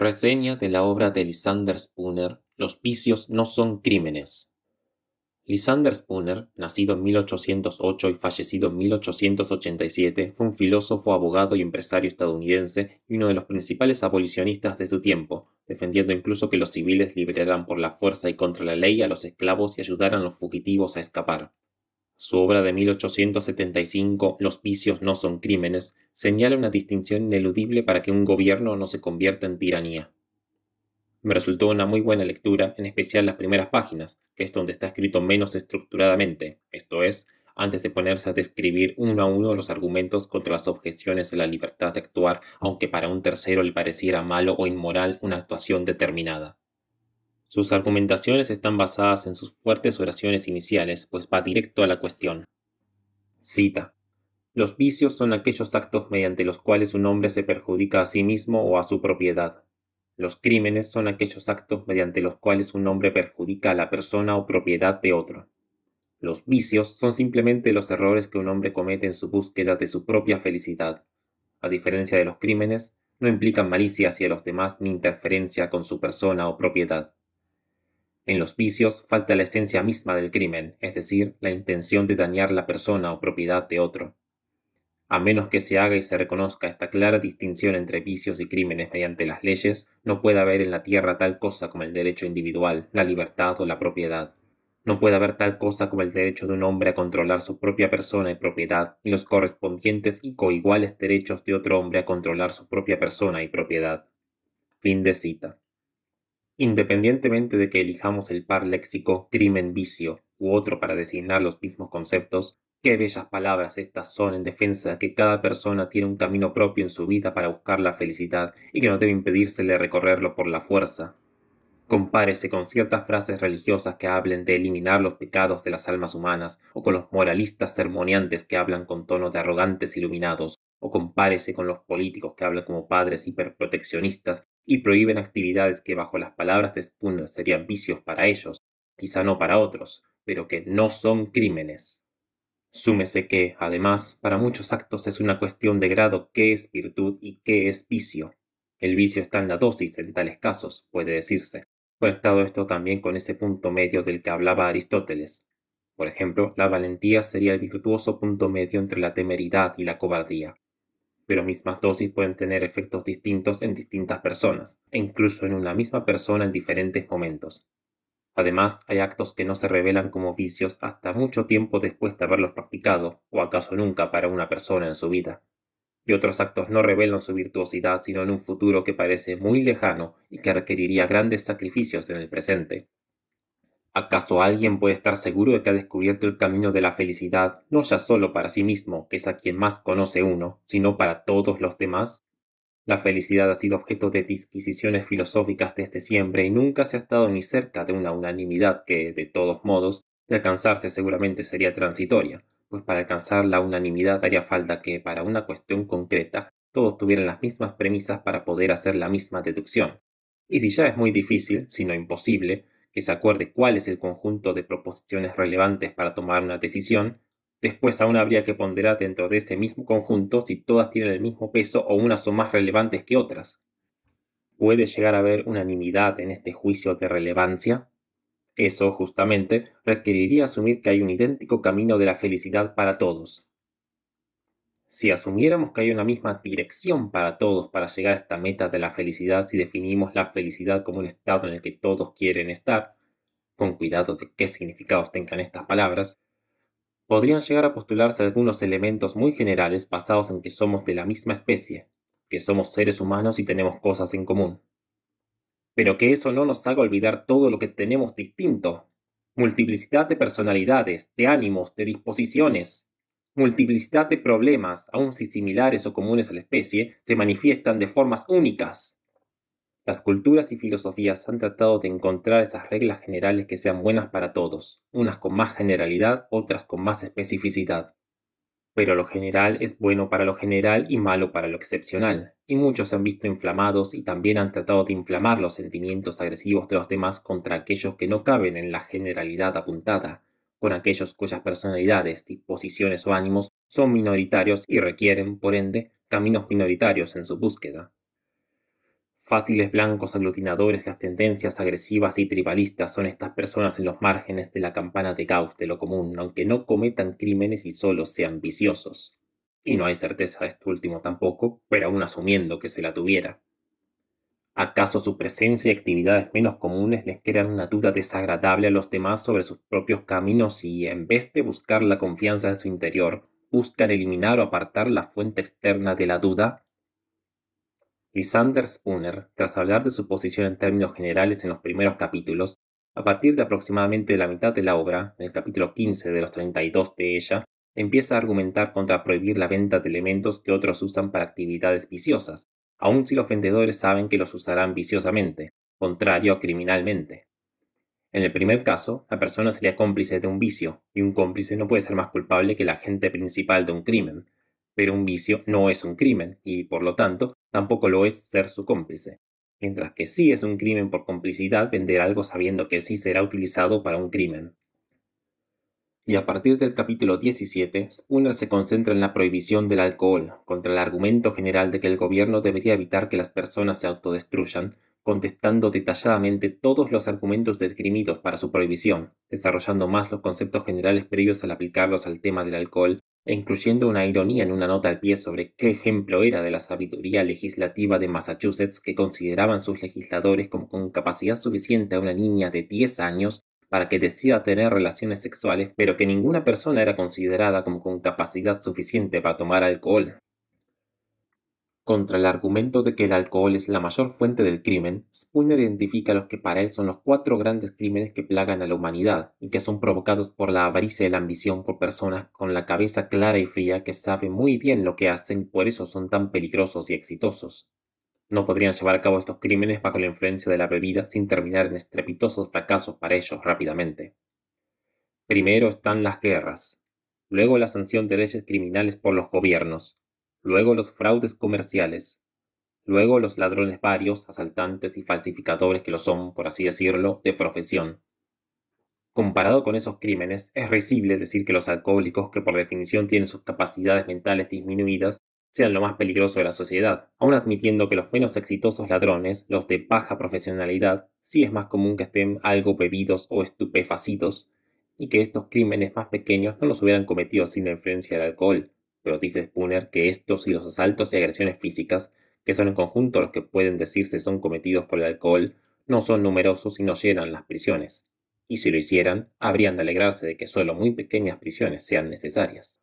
Reseña de la obra de Lysander Spooner, Los vicios no son crímenes. Lysander Spooner, nacido en 1808 y fallecido en 1887, fue un filósofo, abogado y empresario estadounidense y uno de los principales abolicionistas de su tiempo, defendiendo incluso que los civiles liberaran por la fuerza y contra la ley a los esclavos y ayudaran a los fugitivos a escapar. Su obra de 1875, Los vicios no son crímenes, señala una distinción ineludible para que un gobierno no se convierta en tiranía. Me resultó una muy buena lectura, en especial las primeras páginas, que es donde está escrito menos estructuradamente, esto es, antes de ponerse a describir uno a uno los argumentos contra las objeciones a la libertad de actuar, aunque para un tercero le pareciera malo o inmoral una actuación determinada. Sus argumentaciones están basadas en sus fuertes oraciones iniciales, pues va directo a la cuestión. Cita. Los vicios son aquellos actos mediante los cuales un hombre se perjudica a sí mismo o a su propiedad. Los crímenes son aquellos actos mediante los cuales un hombre perjudica a la persona o propiedad de otro. Los vicios son simplemente los errores que un hombre comete en su búsqueda de su propia felicidad. A diferencia de los crímenes, no implican malicia hacia los demás ni interferencia con su persona o propiedad. En los vicios falta la esencia misma del crimen, es decir, la intención de dañar la persona o propiedad de otro. A menos que se haga y se reconozca esta clara distinción entre vicios y crímenes mediante las leyes, no puede haber en la tierra tal cosa como el derecho individual, la libertad o la propiedad. No puede haber tal cosa como el derecho de un hombre a controlar su propia persona y propiedad, y los correspondientes y coiguales derechos de otro hombre a controlar su propia persona y propiedad. Fin de cita. Independientemente de que elijamos el par léxico crimen-vicio u otro para designar los mismos conceptos, qué bellas palabras estas son en defensa de que cada persona tiene un camino propio en su vida para buscar la felicidad y que no debe impedírsele recorrerlo por la fuerza. Compárese con ciertas frases religiosas que hablen de eliminar los pecados de las almas humanas, o con los moralistas sermoneantes que hablan con tono de arrogantes iluminados, o compárese con los políticos que hablan como padres hiperproteccionistas y prohíben actividades que bajo las palabras de Spooner serían vicios para ellos, quizá no para otros, pero que no son crímenes. Súmese que, además, para muchos actos es una cuestión de grado qué es virtud y qué es vicio. El vicio está en la dosis en tales casos, puede decirse. Conectado esto también con ese punto medio del que hablaba Aristóteles. Por ejemplo, la valentía sería el virtuoso punto medio entre la temeridad y la cobardía pero mismas dosis pueden tener efectos distintos en distintas personas, e incluso en una misma persona en diferentes momentos. Además, hay actos que no se revelan como vicios hasta mucho tiempo después de haberlos practicado, o acaso nunca para una persona en su vida. Y otros actos no revelan su virtuosidad sino en un futuro que parece muy lejano y que requeriría grandes sacrificios en el presente. ¿Acaso alguien puede estar seguro de que ha descubierto el camino de la felicidad, no ya solo para sí mismo, que es a quien más conoce uno, sino para todos los demás? La felicidad ha sido objeto de disquisiciones filosóficas desde siempre y nunca se ha estado ni cerca de una unanimidad que, de todos modos, de alcanzarse seguramente sería transitoria, pues para alcanzar la unanimidad haría falta que, para una cuestión concreta, todos tuvieran las mismas premisas para poder hacer la misma deducción. Y si ya es muy difícil, sino imposible, que se acuerde cuál es el conjunto de proposiciones relevantes para tomar una decisión, después aún habría que ponderar dentro de ese mismo conjunto si todas tienen el mismo peso o unas son más relevantes que otras. ¿Puede llegar a haber unanimidad en este juicio de relevancia? Eso, justamente, requeriría asumir que hay un idéntico camino de la felicidad para todos, si asumiéramos que hay una misma dirección para todos para llegar a esta meta de la felicidad, si definimos la felicidad como un estado en el que todos quieren estar, con cuidado de qué significados tengan estas palabras, podrían llegar a postularse algunos elementos muy generales basados en que somos de la misma especie, que somos seres humanos y tenemos cosas en común. Pero que eso no nos haga olvidar todo lo que tenemos distinto, multiplicidad de personalidades, de ánimos, de disposiciones, multiplicidad de problemas, aun si similares o comunes a la especie, se manifiestan de formas únicas. Las culturas y filosofías han tratado de encontrar esas reglas generales que sean buenas para todos, unas con más generalidad, otras con más especificidad. Pero lo general es bueno para lo general y malo para lo excepcional, y muchos se han visto inflamados y también han tratado de inflamar los sentimientos agresivos de los demás contra aquellos que no caben en la generalidad apuntada, con aquellos cuyas personalidades, disposiciones o ánimos son minoritarios y requieren, por ende, caminos minoritarios en su búsqueda. Fáciles blancos aglutinadores las tendencias agresivas y tribalistas son estas personas en los márgenes de la campana de Gauss de lo común, aunque no cometan crímenes y solo sean viciosos. Y no hay certeza de esto último tampoco, pero aún asumiendo que se la tuviera. ¿Acaso su presencia y actividades menos comunes les crean una duda desagradable a los demás sobre sus propios caminos y, en vez de buscar la confianza en su interior, buscan eliminar o apartar la fuente externa de la duda? Lysander Spooner, tras hablar de su posición en términos generales en los primeros capítulos, a partir de aproximadamente la mitad de la obra, en el capítulo 15 de los 32 de ella, empieza a argumentar contra prohibir la venta de elementos que otros usan para actividades viciosas, aun si los vendedores saben que los usarán viciosamente, contrario a criminalmente. En el primer caso, la persona sería cómplice de un vicio, y un cómplice no puede ser más culpable que el agente principal de un crimen, pero un vicio no es un crimen, y por lo tanto, tampoco lo es ser su cómplice, mientras que sí es un crimen por complicidad vender algo sabiendo que sí será utilizado para un crimen y a partir del capítulo 17, Spooner se concentra en la prohibición del alcohol, contra el argumento general de que el gobierno debería evitar que las personas se autodestruyan, contestando detalladamente todos los argumentos desgrimidos para su prohibición, desarrollando más los conceptos generales previos al aplicarlos al tema del alcohol e incluyendo una ironía en una nota al pie sobre qué ejemplo era de la sabiduría legislativa de Massachusetts que consideraban sus legisladores como con capacidad suficiente a una niña de 10 años para que decía tener relaciones sexuales, pero que ninguna persona era considerada como con capacidad suficiente para tomar alcohol. Contra el argumento de que el alcohol es la mayor fuente del crimen, Spooner identifica los que para él son los cuatro grandes crímenes que plagan a la humanidad y que son provocados por la avaricia y la ambición por personas con la cabeza clara y fría que saben muy bien lo que hacen y por eso son tan peligrosos y exitosos. No podrían llevar a cabo estos crímenes bajo la influencia de la bebida sin terminar en estrepitosos fracasos para ellos rápidamente. Primero están las guerras, luego la sanción de leyes criminales por los gobiernos, luego los fraudes comerciales, luego los ladrones varios, asaltantes y falsificadores que lo son, por así decirlo, de profesión. Comparado con esos crímenes, es risible decir que los alcohólicos, que por definición tienen sus capacidades mentales disminuidas, sean lo más peligroso de la sociedad, aún admitiendo que los menos exitosos ladrones, los de baja profesionalidad, sí es más común que estén algo bebidos o estupefacidos, y que estos crímenes más pequeños no los hubieran cometido sin la influencia del alcohol. Pero dice Spooner que estos y los asaltos y agresiones físicas, que son en conjunto los que pueden decirse son cometidos por el alcohol, no son numerosos y no llenan las prisiones. Y si lo hicieran, habrían de alegrarse de que solo muy pequeñas prisiones sean necesarias.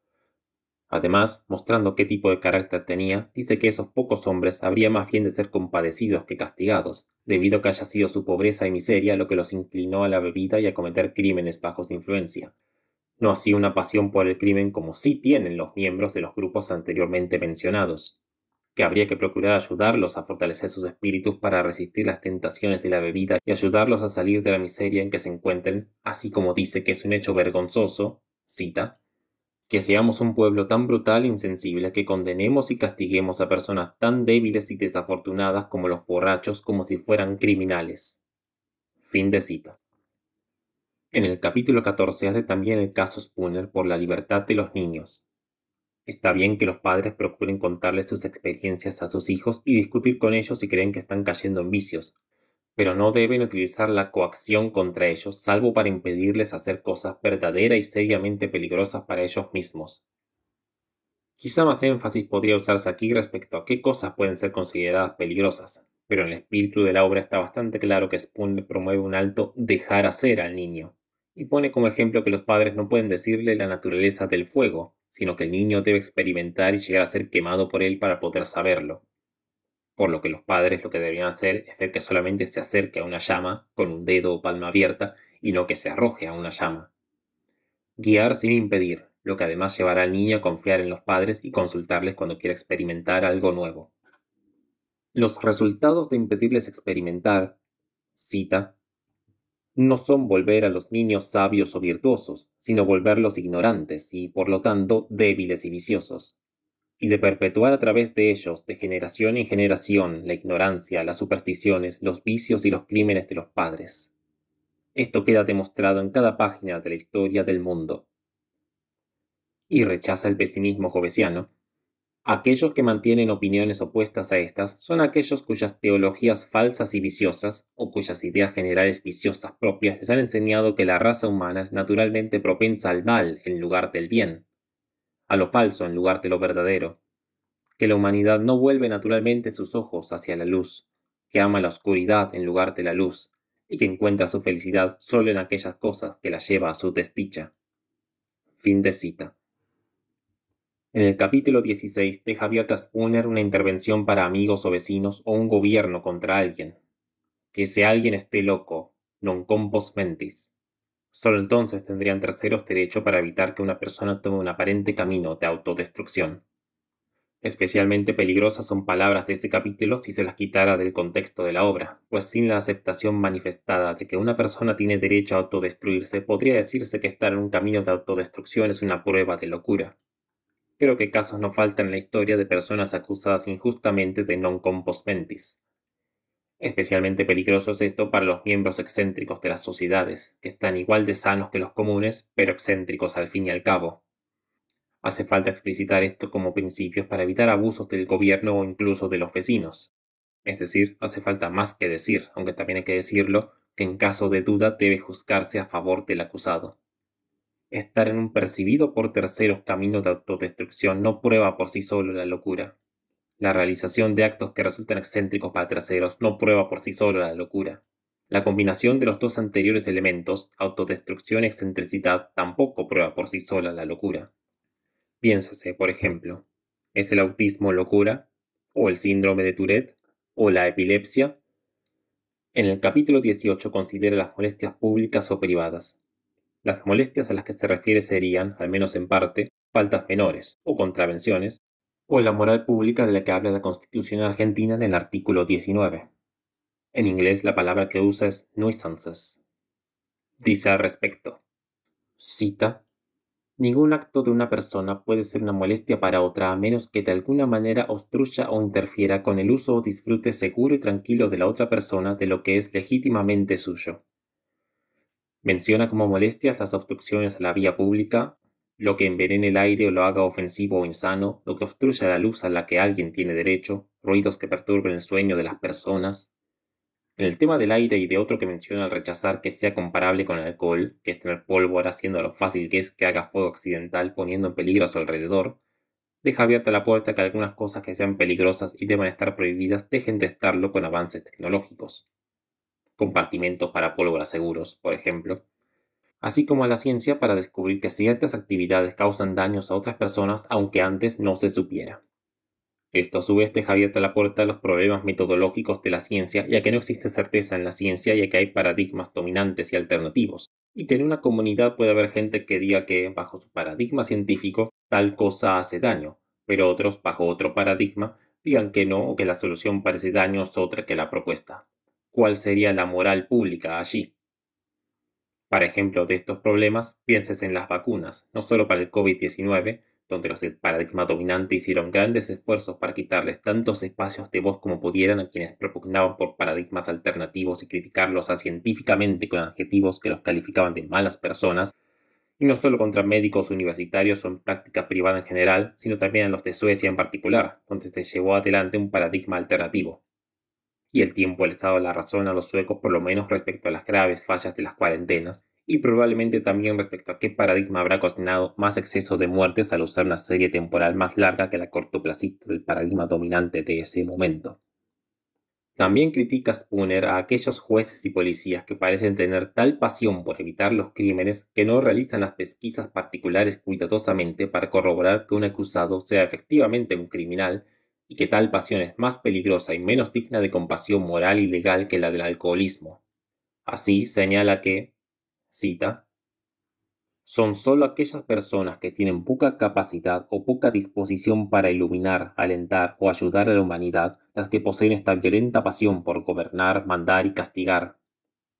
Además, mostrando qué tipo de carácter tenía, dice que esos pocos hombres habría más bien de ser compadecidos que castigados, debido a que haya sido su pobreza y miseria lo que los inclinó a la bebida y a cometer crímenes bajo su influencia. No así una pasión por el crimen como sí tienen los miembros de los grupos anteriormente mencionados, que habría que procurar ayudarlos a fortalecer sus espíritus para resistir las tentaciones de la bebida y ayudarlos a salir de la miseria en que se encuentren, así como dice que es un hecho vergonzoso, cita, que seamos un pueblo tan brutal e insensible que condenemos y castiguemos a personas tan débiles y desafortunadas como los borrachos como si fueran criminales. Fin de cita. En el capítulo 14 hace también el caso Spooner por la libertad de los niños. Está bien que los padres procuren contarles sus experiencias a sus hijos y discutir con ellos si creen que están cayendo en vicios, pero no deben utilizar la coacción contra ellos salvo para impedirles hacer cosas verdaderas y seriamente peligrosas para ellos mismos. Quizá más énfasis podría usarse aquí respecto a qué cosas pueden ser consideradas peligrosas, pero en el espíritu de la obra está bastante claro que Spoon promueve un alto dejar hacer al niño, y pone como ejemplo que los padres no pueden decirle la naturaleza del fuego, sino que el niño debe experimentar y llegar a ser quemado por él para poder saberlo por lo que los padres lo que deberían hacer es ver que solamente se acerque a una llama con un dedo o palma abierta y no que se arroje a una llama. Guiar sin impedir, lo que además llevará al niño a confiar en los padres y consultarles cuando quiera experimentar algo nuevo. Los resultados de impedirles experimentar, cita, no son volver a los niños sabios o virtuosos, sino volverlos ignorantes y, por lo tanto, débiles y viciosos y de perpetuar a través de ellos, de generación en generación, la ignorancia, las supersticiones, los vicios y los crímenes de los padres. Esto queda demostrado en cada página de la historia del mundo. Y rechaza el pesimismo jovesiano. Aquellos que mantienen opiniones opuestas a estas son aquellos cuyas teologías falsas y viciosas, o cuyas ideas generales viciosas propias les han enseñado que la raza humana es naturalmente propensa al mal en lugar del bien, a lo falso en lugar de lo verdadero, que la humanidad no vuelve naturalmente sus ojos hacia la luz, que ama la oscuridad en lugar de la luz, y que encuentra su felicidad solo en aquellas cosas que la lleva a su desdicha. Fin de cita. En el capítulo 16 deja abiertas una intervención para amigos o vecinos o un gobierno contra alguien. Que ese alguien esté loco, non compos mentis. Solo entonces tendrían terceros derecho para evitar que una persona tome un aparente camino de autodestrucción. Especialmente peligrosas son palabras de ese capítulo si se las quitara del contexto de la obra, pues sin la aceptación manifestada de que una persona tiene derecho a autodestruirse, podría decirse que estar en un camino de autodestrucción es una prueba de locura. Creo que casos no faltan en la historia de personas acusadas injustamente de non compos mentis. Especialmente peligroso es esto para los miembros excéntricos de las sociedades, que están igual de sanos que los comunes, pero excéntricos al fin y al cabo. Hace falta explicitar esto como principios para evitar abusos del gobierno o incluso de los vecinos. Es decir, hace falta más que decir, aunque también hay que decirlo, que en caso de duda debe juzgarse a favor del acusado. Estar en un percibido por terceros camino de autodestrucción no prueba por sí solo la locura, la realización de actos que resultan excéntricos para terceros no prueba por sí sola la locura. La combinación de los dos anteriores elementos, autodestrucción y excentricidad, tampoco prueba por sí sola la locura. Piénsase, por ejemplo, ¿es el autismo locura? ¿O el síndrome de Tourette? ¿O la epilepsia? En el capítulo 18 considera las molestias públicas o privadas. Las molestias a las que se refiere serían, al menos en parte, faltas menores o contravenciones o la moral pública de la que habla la Constitución argentina en el artículo 19. En inglés la palabra que usa es nuisances. Dice al respecto, cita, ningún acto de una persona puede ser una molestia para otra a menos que de alguna manera obstruya o interfiera con el uso o disfrute seguro y tranquilo de la otra persona de lo que es legítimamente suyo. Menciona como molestias las obstrucciones a la vía pública, lo que envenene el aire o lo haga ofensivo o insano, lo que obstruya la luz a la que alguien tiene derecho, ruidos que perturben el sueño de las personas. En el tema del aire y de otro que menciona al rechazar que sea comparable con el alcohol, que es tener pólvora haciendo lo fácil que es que haga fuego accidental poniendo en peligro a su alrededor, deja abierta la puerta que algunas cosas que sean peligrosas y deban estar prohibidas dejen de estarlo con avances tecnológicos. Compartimentos para pólvora seguros, por ejemplo, así como a la ciencia para descubrir que ciertas actividades causan daños a otras personas aunque antes no se supiera. Esto a su vez deja abierta la puerta a los problemas metodológicos de la ciencia, ya que no existe certeza en la ciencia, ya que hay paradigmas dominantes y alternativos, y que en una comunidad puede haber gente que diga que bajo su paradigma científico tal cosa hace daño, pero otros bajo otro paradigma digan que no o que la solución parece es otra que la propuesta. ¿Cuál sería la moral pública allí? Para ejemplo de estos problemas, pienses en las vacunas, no solo para el COVID-19, donde los del paradigma dominante hicieron grandes esfuerzos para quitarles tantos espacios de voz como pudieran a quienes propugnaban por paradigmas alternativos y criticarlos científicamente con adjetivos que los calificaban de malas personas, y no solo contra médicos universitarios o en práctica privada en general, sino también a los de Suecia en particular, donde se llevó adelante un paradigma alternativo, y el tiempo ha la razón a los suecos por lo menos respecto a las graves fallas de las cuarentenas y probablemente también respecto a qué paradigma habrá cocinado más exceso de muertes al usar una serie temporal más larga que la cortoplacista del paradigma dominante de ese momento. También critica Spooner a aquellos jueces y policías que parecen tener tal pasión por evitar los crímenes que no realizan las pesquisas particulares cuidadosamente para corroborar que un acusado sea efectivamente un criminal y que tal pasión es más peligrosa y menos digna de compasión moral y legal que la del alcoholismo. Así señala que, cita, son sólo aquellas personas que tienen poca capacidad o poca disposición para iluminar, alentar o ayudar a la humanidad las que poseen esta violenta pasión por gobernar, mandar y castigar.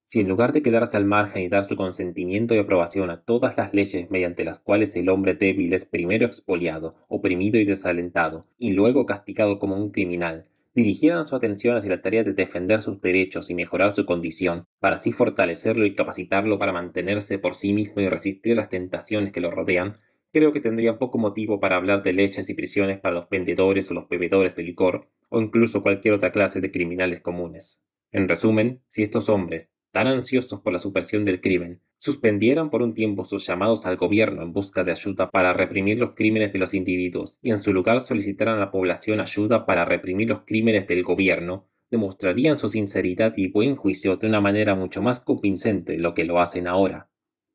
Si en lugar de quedarse al margen y dar su consentimiento y aprobación a todas las leyes mediante las cuales el hombre débil es primero expoliado, oprimido y desalentado, y luego castigado como un criminal, dirigieran su atención hacia la tarea de defender sus derechos y mejorar su condición, para así fortalecerlo y capacitarlo para mantenerse por sí mismo y resistir las tentaciones que lo rodean, creo que tendría poco motivo para hablar de leyes y prisiones para los vendedores o los bebedores de licor, o incluso cualquier otra clase de criminales comunes. En resumen, si estos hombres, tan ansiosos por la supresión del crimen, suspendieron por un tiempo sus llamados al gobierno en busca de ayuda para reprimir los crímenes de los individuos y en su lugar solicitaran a la población ayuda para reprimir los crímenes del gobierno, demostrarían su sinceridad y buen juicio de una manera mucho más convincente de lo que lo hacen ahora.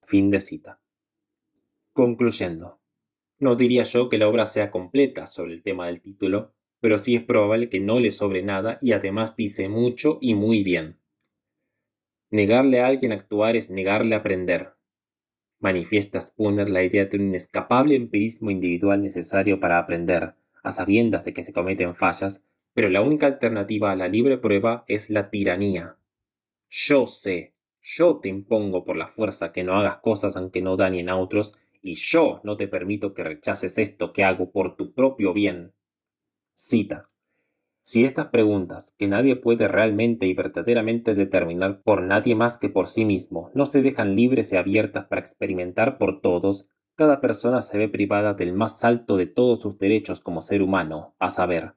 Fin de cita. Concluyendo. No diría yo que la obra sea completa sobre el tema del título, pero sí es probable que no le sobre nada y además dice mucho y muy bien. Negarle a alguien actuar es negarle a aprender. Manifiesta Spooner la idea de un inescapable empirismo individual necesario para aprender, a sabiendas de que se cometen fallas, pero la única alternativa a la libre prueba es la tiranía. Yo sé, yo te impongo por la fuerza que no hagas cosas aunque no dañen a otros, y yo no te permito que rechaces esto que hago por tu propio bien. Cita. Si estas preguntas, que nadie puede realmente y verdaderamente determinar por nadie más que por sí mismo, no se dejan libres y abiertas para experimentar por todos, cada persona se ve privada del más alto de todos sus derechos como ser humano, a saber,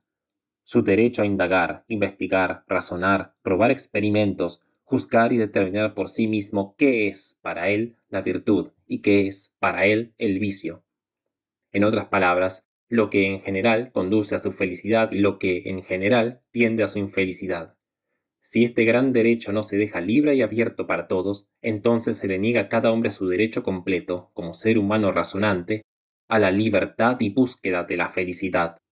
su derecho a indagar, investigar, razonar, probar experimentos, juzgar y determinar por sí mismo qué es para él la virtud y qué es para él el vicio. En otras palabras, lo que en general conduce a su felicidad y lo que en general tiende a su infelicidad. Si este gran derecho no se deja libre y abierto para todos, entonces se le niega a cada hombre su derecho completo, como ser humano razonante, a la libertad y búsqueda de la felicidad,